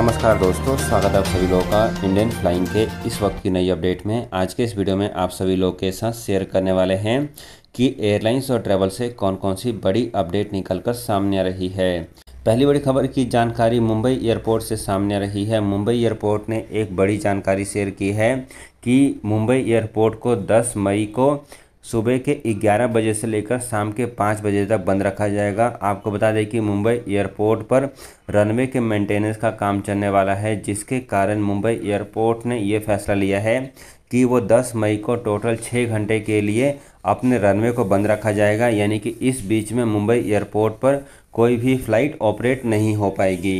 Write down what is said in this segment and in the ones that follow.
नमस्कार दोस्तों स्वागत है आप सभी लोगों का इंडियन फ्लाइंग के इस वक्त की नई अपडेट में आज के इस वीडियो में आप सभी लोग के साथ शेयर करने वाले हैं कि एयरलाइंस और ट्रेवल से कौन कौन सी बड़ी अपडेट निकलकर सामने आ रही है पहली बड़ी खबर की जानकारी मुंबई एयरपोर्ट से सामने आ रही है मुंबई एयरपोर्ट ने एक बड़ी जानकारी शेयर की है कि मुंबई एयरपोर्ट को दस मई को सुबह के 11 बजे से लेकर शाम के 5 बजे तक बंद रखा जाएगा आपको बता दें कि मुंबई एयरपोर्ट पर रनवे के मेंटेनेंस का काम चलने वाला है जिसके कारण मुंबई एयरपोर्ट ने यह फैसला लिया है कि वो 10 मई को टोटल 6 घंटे के लिए अपने रनवे को बंद रखा जाएगा यानी कि इस बीच में मुंबई एयरपोर्ट पर कोई भी फ्लाइट ऑपरेट नहीं हो पाएगी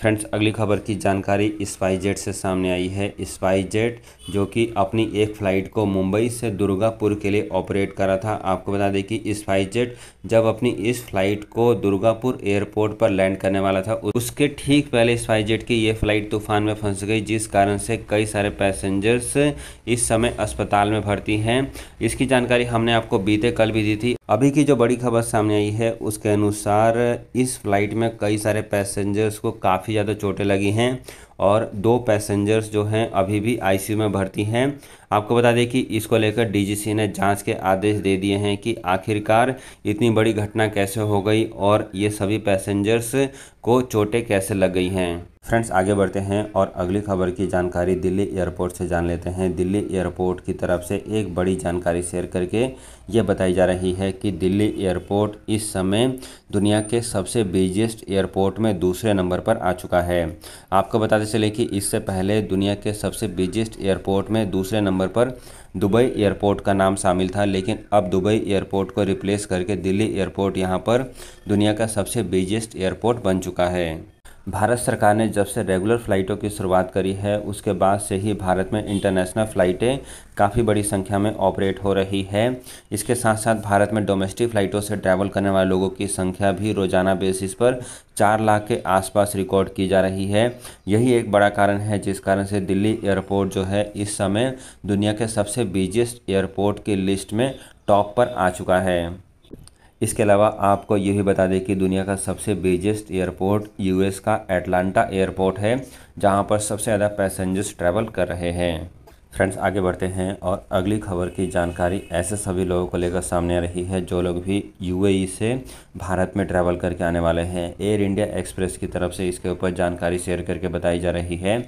फ्रेंड्स अगली खबर की जानकारी स्पाइस जेट से सामने आई है स्पाइस जेट जो कि अपनी एक फ़्लाइट को मुंबई से दुर्गापुर के लिए ऑपरेट करा था आपको बता दें कि स्पाइस जेट जब अपनी इस फ्लाइट को दुर्गापुर एयरपोर्ट पर लैंड करने वाला था उसके ठीक पहले स्पाइस जेट की ये फ़्लाइट तूफान में फंस गई जिस कारण से कई सारे पैसेंजर्स इस समय अस्पताल में भर्ती हैं इसकी जानकारी हमने आपको बीते कल भी दी थी अभी की जो बड़ी खबर सामने आई है उसके अनुसार इस फ्लाइट में कई सारे पैसेंजर्स को काफ़ी ज़्यादा चोटें लगी हैं और दो पैसेंजर्स जो हैं अभी भी आईसीयू में भर्ती हैं आपको बता दें कि इसको लेकर डीजीसी ने जांच के आदेश दे दिए हैं कि आखिरकार इतनी बड़ी घटना कैसे हो गई और ये सभी पैसेंजर्स को चोटें कैसे लग गई हैं फ्रेंड्स आगे बढ़ते हैं और अगली खबर की जानकारी दिल्ली एयरपोर्ट से जान लेते हैं दिल्ली एयरपोर्ट की तरफ से एक बड़ी जानकारी शेयर करके ये बताई जा रही है कि दिल्ली एयरपोर्ट इस समय दुनिया के सबसे बिजिएस्ट एयरपोर्ट में दूसरे नंबर पर आ चुका है आपको बता दें से लेके इससे पहले दुनिया के सबसे बिजिएस्ट एयरपोर्ट में दूसरे नंबर पर दुबई एयरपोर्ट का नाम शामिल था लेकिन अब दुबई एयरपोर्ट को रिप्लेस करके दिल्ली एयरपोर्ट यहाँ पर दुनिया का सबसे बिजिएस्ट एयरपोर्ट बन चुका है भारत सरकार ने जब से रेगुलर फ़्लाइटों की शुरुआत करी है उसके बाद से ही भारत में इंटरनेशनल फ़्लाइटें काफ़ी बड़ी संख्या में ऑपरेट हो रही है इसके साथ साथ भारत में डोमेस्टिक फ़्लाइटों से ट्रैवल करने वाले लोगों की संख्या भी रोज़ाना बेसिस पर चार लाख के आसपास रिकॉर्ड की जा रही है यही एक बड़ा कारण है जिस कारण से दिल्ली एयरपोर्ट जो है इस समय दुनिया के सबसे बिजिएस्ट एयरपोर्ट की लिस्ट में टॉप पर आ चुका है इसके अलावा आपको ये भी बता दें कि दुनिया का सबसे बिजेस्ट एयरपोर्ट यूएस का एटलांटा एयरपोर्ट है जहां पर सबसे ज़्यादा पैसेंजर्स ट्रैवल कर रहे हैं फ्रेंड्स आगे बढ़ते हैं और अगली खबर की जानकारी ऐसे सभी लोगों को लेकर सामने आ रही है जो लोग भी यूएई e से भारत में ट्रैवल करके आने वाले हैं एयर इंडिया एक्सप्रेस की तरफ से इसके ऊपर जानकारी शेयर करके बताई जा रही है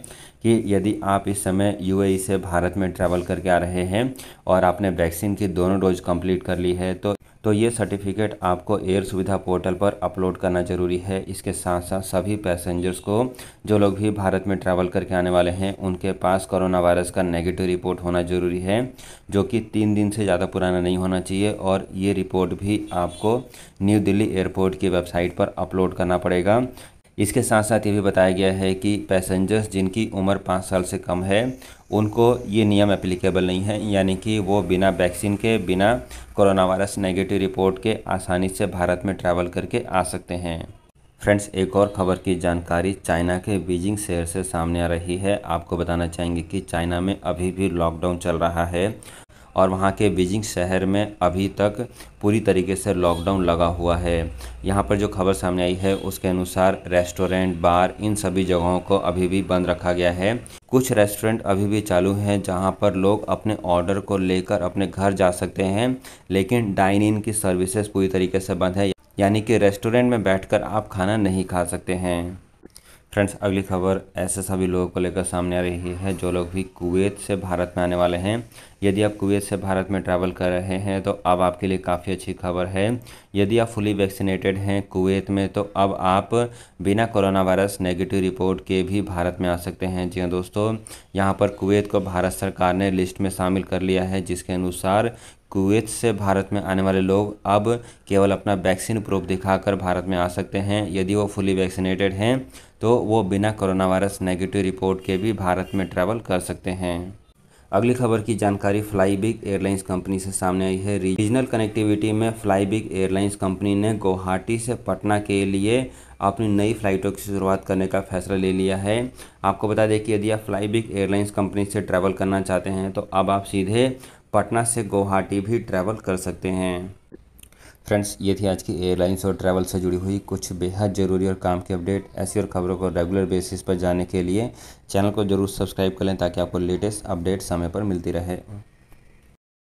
कि यदि आप इस समय यू e से भारत में ट्रैवल करके आ रहे हैं और आपने वैक्सीन की दोनों डोज कंप्लीट कर ली है तो तो ये सर्टिफिकेट आपको एयर सुविधा पोर्टल पर अपलोड करना ज़रूरी है इसके साथ साथ सभी पैसेंजर्स को जो लोग भी भारत में ट्रैवल करके आने वाले हैं उनके पास कोरोना वायरस का नेगेटिव रिपोर्ट होना ज़रूरी है जो कि तीन दिन से ज़्यादा पुराना नहीं होना चाहिए और ये रिपोर्ट भी आपको न्यू दिल्ली एयरपोर्ट की वेबसाइट पर अपलोड करना पड़ेगा इसके साथ साथ ये भी बताया गया है कि पैसेंजर्स जिनकी उम्र पाँच साल से कम है उनको ये नियम एप्लीकेबल नहीं है यानी कि वो बिना वैक्सीन के बिना कोरोना वायरस नेगेटिव रिपोर्ट के आसानी से भारत में ट्रैवल करके आ सकते हैं फ्रेंड्स एक और खबर की जानकारी चाइना के बीजिंग शहर से सामने आ रही है आपको बताना चाहेंगे कि चाइना में अभी भी लॉकडाउन चल रहा है और वहाँ के बीजिंग शहर में अभी तक पूरी तरीके से लॉकडाउन लगा हुआ है यहाँ पर जो खबर सामने आई है उसके अनुसार रेस्टोरेंट बार इन सभी जगहों को अभी भी बंद रखा गया है कुछ रेस्टोरेंट अभी भी चालू हैं जहाँ पर लोग अपने ऑर्डर को लेकर अपने घर जा सकते हैं लेकिन डाइन इन की सर्विसेज पूरी तरीके से बंद है यानी कि रेस्टोरेंट में बैठकर आप खाना नहीं खा सकते हैं फ्रेंड्स अगली खबर ऐसे सभी लोगों को लेकर सामने आ रही है जो लोग भी कुवैत से भारत में आने वाले हैं यदि आप कुवैत से भारत में ट्रैवल कर रहे हैं तो अब आपके लिए काफ़ी अच्छी खबर है यदि आप फुली वैक्सीनेटेड हैं कुवैत में तो अब आप बिना कोरोना वायरस नेगेटिव रिपोर्ट के भी भारत में आ सकते हैं जी हाँ दोस्तों यहाँ पर कुवैत को भारत सरकार ने लिस्ट में शामिल कर लिया है जिसके अनुसार कुवैत से भारत में आने वाले लोग अब केवल अपना वैक्सीन प्रूफ दिखाकर भारत में आ सकते हैं यदि वो फुली वैक्सीनेटेड हैं तो वो बिना कोरोना वायरस नेगेटिव रिपोर्ट के भी भारत में ट्रैवल कर सकते हैं अगली खबर की जानकारी फ्लाईबिग एयरलाइंस कंपनी से सामने आई है रीजनल कनेक्टिविटी में फ्लाईबिग एयरलाइंस कंपनी ने गुवाहाटी से पटना के लिए अपनी नई फ्लाइटों की शुरुआत करने का फैसला ले लिया है आपको बता दें कि यदि आप फ्लाईबिग एयरलाइंस कंपनी से ट्रैवल करना चाहते हैं तो अब आप सीधे पटना से गुवाहाटी भी ट्रैवल कर सकते हैं फ्रेंड्स ये थी आज की एयरलाइंस और ट्रैवल से जुड़ी हुई कुछ बेहद ज़रूरी और काम की अपडेट ऐसी और खबरों को रेगुलर बेसिस पर जाने के लिए चैनल को जरूर सब्सक्राइब कर लें ताकि आपको लेटेस्ट अपडेट समय पर मिलती रहे